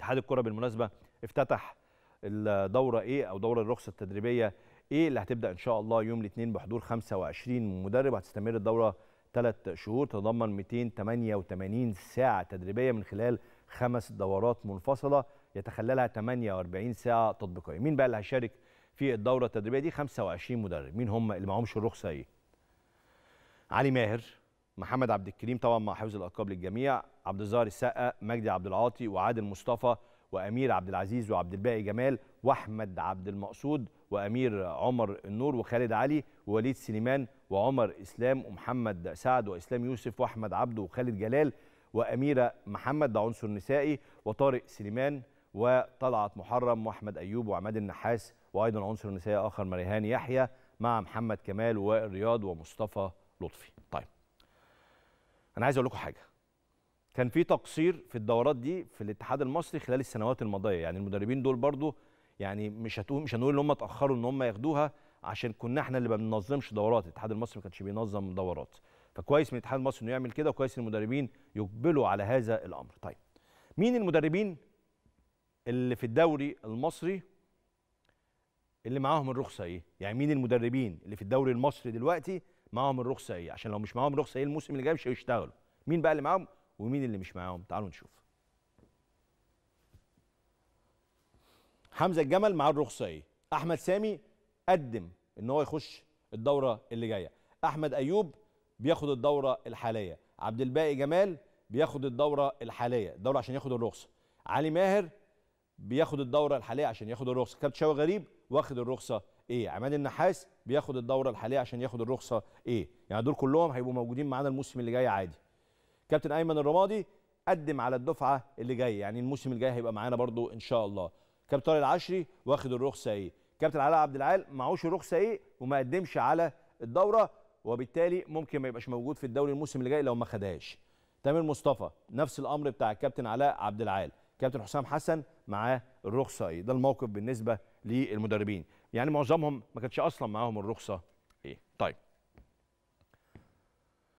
اتحاد الكره بالمناسبه افتتح الدوره ايه او دوره الرخصه التدريبيه ايه اللي هتبدا ان شاء الله يوم الاثنين بحضور 25 مدرب هتستمر الدوره ثلاث شهور تتضمن 288 ساعه تدريبيه من خلال خمس دورات منفصله يتخللها 48 ساعه تطبيقيه مين بقى اللي هيشارك في الدوره التدريبيه دي 25 مدرب مين هم اللي معهمش الرخصه ايه علي ماهر محمد عبد الكريم طبعا مع حفظ الالقاب للجميع عبد الظاهر السقا مجدي عبد العاطي وعادل مصطفى وامير عبد العزيز وعبد الباقي جمال واحمد عبد المقصود وامير عمر النور وخالد علي ووليد سليمان وعمر اسلام ومحمد سعد واسلام يوسف واحمد عبده وخالد جلال واميره محمد ده عنصر نسائي وطارق سليمان وطلعت محرم واحمد ايوب وعماد النحاس وايضا عنصر نسائي اخر مريهان يحيى مع محمد كمال رياض ومصطفى لطفي طيب انا عايز اقول لكم حاجه كان في تقصير في الدورات دي في الاتحاد المصري خلال السنوات الماضيه يعني المدربين دول برضو يعني مش هتقول مش هنقول ان هم اتاخروا ان هم ياخدوها عشان كنا احنا اللي ما بننظمش دورات الاتحاد المصري ما كانش بينظم دورات فكويس من الاتحاد المصري انه يعمل كده وكويس ان المدربين يقبلوا على هذا الامر طيب مين المدربين اللي في الدوري المصري اللي معاهم الرخصه ايه يعني مين المدربين اللي في الدوري المصري دلوقتي معاهم الرخصه ايه عشان لو مش معاهم رخصه ايه الموسم اللي جاي مش هيشتغلوا مين بقى اللي معاهم ومين اللي مش معاهم تعالوا نشوف حمزه الجمل معاه الرخصه ايه احمد سامي قدم ان هو يخش الدوره اللي جايه احمد ايوب بياخد الدوره الحاليه عبد الباقي جمال بياخد الدوره الحاليه الدوره عشان ياخد الرخصه علي ماهر بياخد الدوره الحاليه عشان ياخد الرخصه كابتن شوقي غريب واخد الرخصه ايه عماد النحاس بياخد الدوره الحاليه عشان ياخد الرخصه ايه يعني دول كلهم هيبقوا موجودين معانا الموسم اللي جاي عادي كابتن ايمن الرمادي قدم على الدفعه اللي جايه يعني الموسم الجاي هيبقى معانا برضو ان شاء الله كابتن طارق العشري واخد الرخصه ايه كابتن علاء عبد العال معهوش الرخصه ايه وما قدمش على الدوره وبالتالي ممكن ما يبقاش موجود في الدوري الموسم اللي جاي لو ما خدهاش تامر مصطفى نفس الامر بتاع الكابتن علاء عبد العال كابتن حسام حسن معاه الرخصه ايه ده الموقف بالنسبه للمدربين يعني معظمهم ما كانتش اصلا معاهم الرخصه ايه طيب